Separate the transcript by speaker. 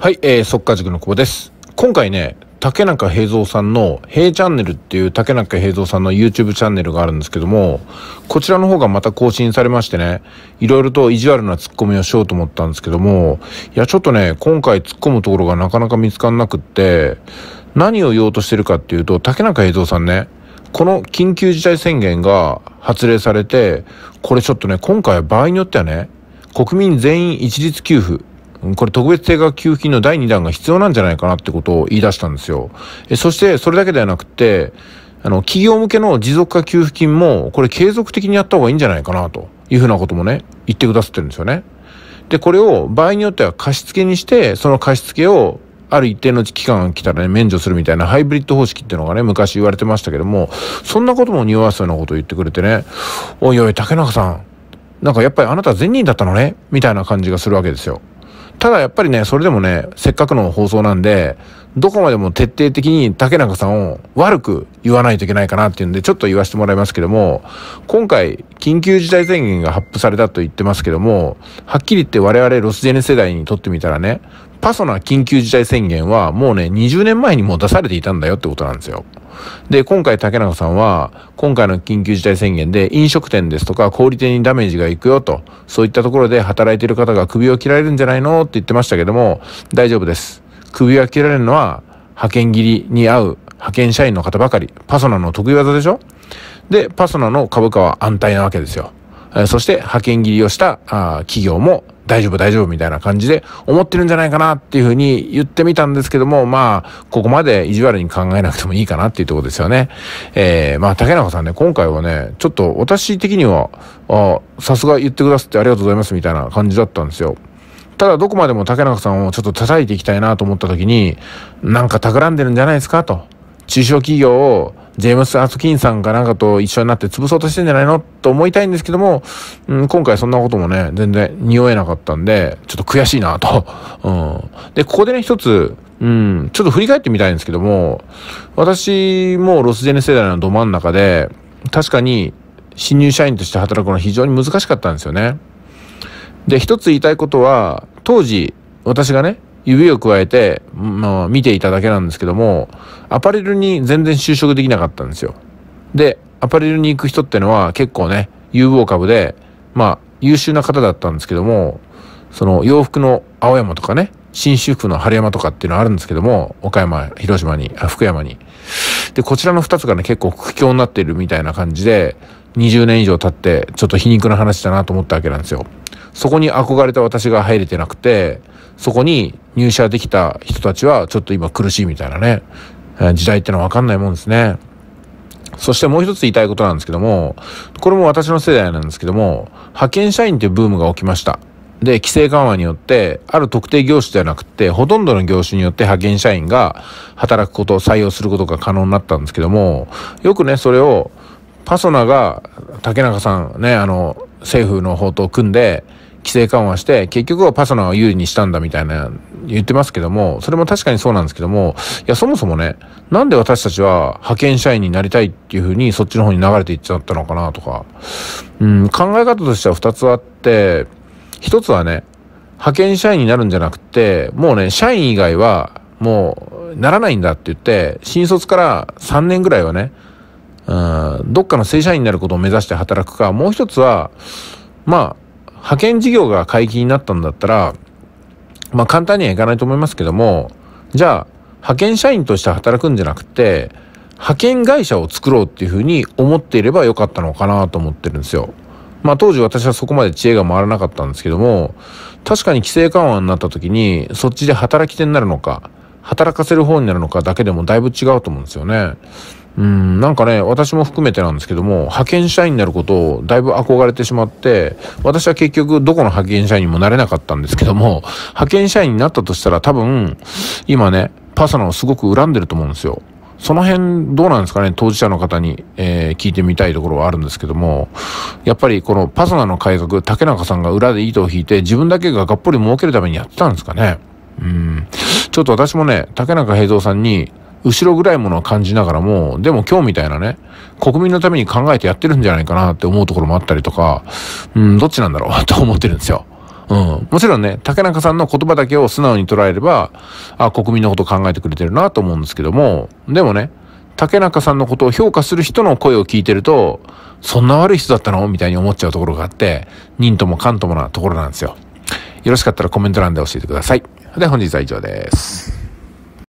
Speaker 1: はい、えー、速稼塾の久保です。今回ね、竹中平蔵さんの、平チャンネルっていう竹中平蔵さんの YouTube チャンネルがあるんですけども、こちらの方がまた更新されましてね、いろいろと意地悪なツッコミをしようと思ったんですけども、いや、ちょっとね、今回突っ込むところがなかなか見つかんなくって、何を言おうとしてるかっていうと、竹中平蔵さんね、この緊急事態宣言が発令されて、これちょっとね、今回は場合によってはね、国民全員一律給付、これ特別定額給付金の第2弾が必要なんじゃないかなってことを言い出したんですよ。えそして、それだけではなくて、あの、企業向けの持続化給付金も、これ継続的にやった方がいいんじゃないかな、というふうなこともね、言ってくださってるんですよね。で、これを場合によっては貸付にして、その貸付をある一定の期間が来たらね、免除するみたいなハイブリッド方式っていうのがね、昔言われてましたけども、そんなことも匂わすようなことを言ってくれてね、おいおい、竹中さん、なんかやっぱりあなた善人だったのねみたいな感じがするわけですよ。ただやっぱりね、それでもね、せっかくの放送なんで、どこまでも徹底的に竹中さんを悪く言わないといけないかなっていうんで、ちょっと言わせてもらいますけども、今回、緊急事態宣言が発布されたと言ってますけども、はっきり言って我々ロスジェネ世代にとってみたらね、パソナ緊急事態宣言はもうね、20年前にもう出されていたんだよってことなんですよ。で、今回竹中さんは、今回の緊急事態宣言で飲食店ですとか小売店にダメージがいくよと、そういったところで働いている方が首を切られるんじゃないのって言ってましたけども、大丈夫です。首が切られるのは、派遣切りに合う派遣社員の方ばかり、パソナの得意技でしょで、パソナの株価は安泰なわけですよ。そして派遣切りをした企業も大丈夫大丈夫みたいな感じで思ってるんじゃないかなっていうふうに言ってみたんですけども、まあ、ここまで意地悪に考えなくてもいいかなっていうとこですよね。えー、まあ、竹中さんね、今回はね、ちょっと私的には、あさすが言ってくださってありがとうございますみたいな感じだったんですよ。ただどこまでも竹中さんをちょっと叩いていきたいなと思った時に、なんか企んでるんじゃないですかと。中小企業をジェームス・アトキンさんかなんかと一緒になって潰そうとしてんじゃないのと思いたいんですけども、うん、今回そんなこともね、全然匂えなかったんで、ちょっと悔しいなと。うん、で、ここでね、一つ、うん、ちょっと振り返ってみたいんですけども、私もロスジェネ世代のど真ん中で、確かに新入社員として働くのは非常に難しかったんですよね。で、一つ言いたいことは、当時、私がね、指を加えて、まあ、見ていただけなんですけども、アパレルに全然就職できなかったんですよ。で、アパレルに行く人ってのは結構ね、有望株で、まあ、優秀な方だったんですけども、その洋服の青山とかね、新修服の春山とかっていうのはあるんですけども、岡山、広島に、福山に。で、こちらの2つがね、結構苦境になっているみたいな感じで、20年以上経って、ちょっと皮肉な話だなと思ったわけなんですよ。そこに憧れた私が入れてなくて、そこに入社できた人たちはちょっと今苦しいみたいなね、時代ってのはわかんないもんですね。そしてもう一つ言いたいことなんですけども、これも私の世代なんですけども、派遣社員っていうブームが起きました。で、規制緩和によって、ある特定業種ではなくて、ほとんどの業種によって派遣社員が働くこと、を採用することが可能になったんですけども、よくね、それを、パソナが、竹中さんね、あの、政府の方と組んで、規制緩和して、結局はパソナを有利にしたんだみたいな言ってますけども、それも確かにそうなんですけども、いや、そもそもね、なんで私たちは派遣社員になりたいっていうふうにそっちの方に流れていっちゃったのかなとか、うん、考え方としては二つあって、一つはね、派遣社員になるんじゃなくて、もうね、社員以外はもうならないんだって言って、新卒から3年ぐらいはね、うん、どっかの正社員になることを目指して働くか、もう一つは、まあ、派遣事業が解禁になったんだったら、まあ簡単にはいかないと思いますけども、じゃあ、派遣社員として働くんじゃなくて、派遣会社を作ろうっていうふうに思っていればよかったのかなと思ってるんですよ。まあ当時私はそこまで知恵が回らなかったんですけども、確かに規制緩和になった時に、そっちで働き手になるのか、働かせる方になるのかだけでもだいぶ違うと思うんですよね。うん、なんかね、私も含めてなんですけども、派遣社員になることをだいぶ憧れてしまって、私は結局どこの派遣社員にもなれなかったんですけども、派遣社員になったとしたら多分、今ね、パサナをすごく恨んでると思うんですよ。その辺どうなんですかね当事者の方に、えー、聞いてみたいところはあるんですけども、やっぱりこのパソナの改革、竹中さんが裏で糸を引いて自分だけががっぽり儲けるためにやってたんですかねうん。ちょっと私もね、竹中平蔵さんに後ろぐらいものは感じながらも、でも今日みたいなね、国民のために考えてやってるんじゃないかなって思うところもあったりとか、うん、どっちなんだろう と思ってるんですよ。うん。もちろんね、竹中さんの言葉だけを素直に捉えれば、あ、国民のこと考えてくれてるなと思うんですけども、でもね、竹中さんのことを評価する人の声を聞いてると、そんな悪い人だったのみたいに思っちゃうところがあって、忍ともかんともなところなんですよ。よろしかったらコメント欄で教えてください。で、本日は以上です。